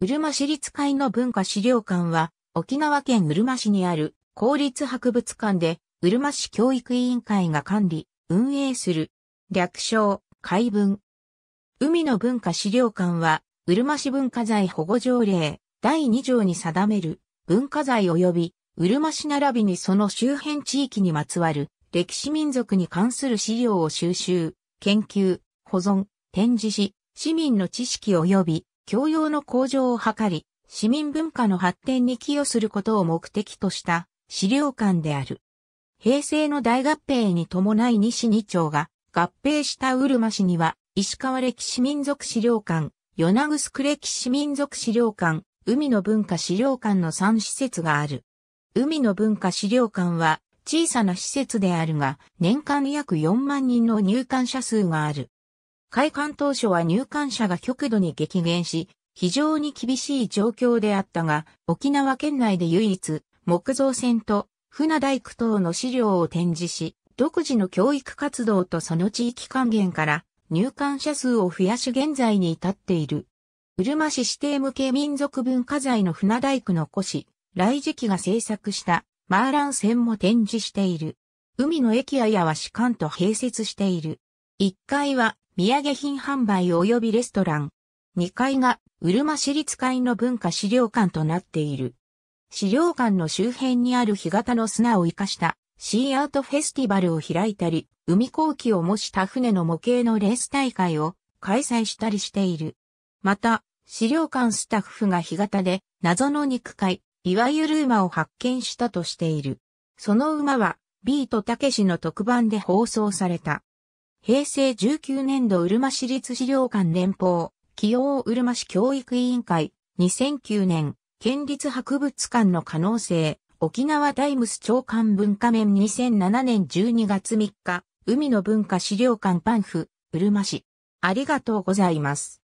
うるま市立会の文化資料館は、沖縄県うるま市にある公立博物館で、うるま市教育委員会が管理、運営する。略称、海文。海の文化資料館は、うるま市文化財保護条例第2条に定める文化財及び、うるま市並びにその周辺地域にまつわる歴史民族に関する資料を収集、研究、保存、展示し、市民の知識及び教養の向上を図り、市民文化の発展に寄与することを目的とした資料館である。平成の大合併に伴い西二町が合併したうるま市には、石川歴史民族資料館、米子区歴史民族資料館、海の文化資料館の3施設がある。海の文化資料館は小さな施設であるが、年間約4万人の入館者数がある。開館当初は入館者が極度に激減し、非常に厳しい状況であったが、沖縄県内で唯一、木造船と船大工等の資料を展示し、独自の教育活動とその地域還元から入館者数を増やし現在に至っている。うるま市指定向け民族文化財の船大工の古市、来時期が制作したマーラン船も展示している。海の駅ややは士官と併設している。1階は土産品販売及びレストラン。2階が、うるま市立会の文化資料館となっている。資料館の周辺にある干潟の砂を活かしたシーアートフェスティバルを開いたり、海後期を模した船の模型のレース大会を開催したりしている。また、資料館スタッフが干潟で謎の肉塊、いわゆる馬を発見したとしている。その馬は、ビートたけしの特番で放送された。平成19年度うるま市立資料館連邦、起用うるま市教育委員会、2009年、県立博物館の可能性、沖縄タイムス長官文化面2007年12月3日、海の文化資料館パンフ、うるま市。ありがとうございます。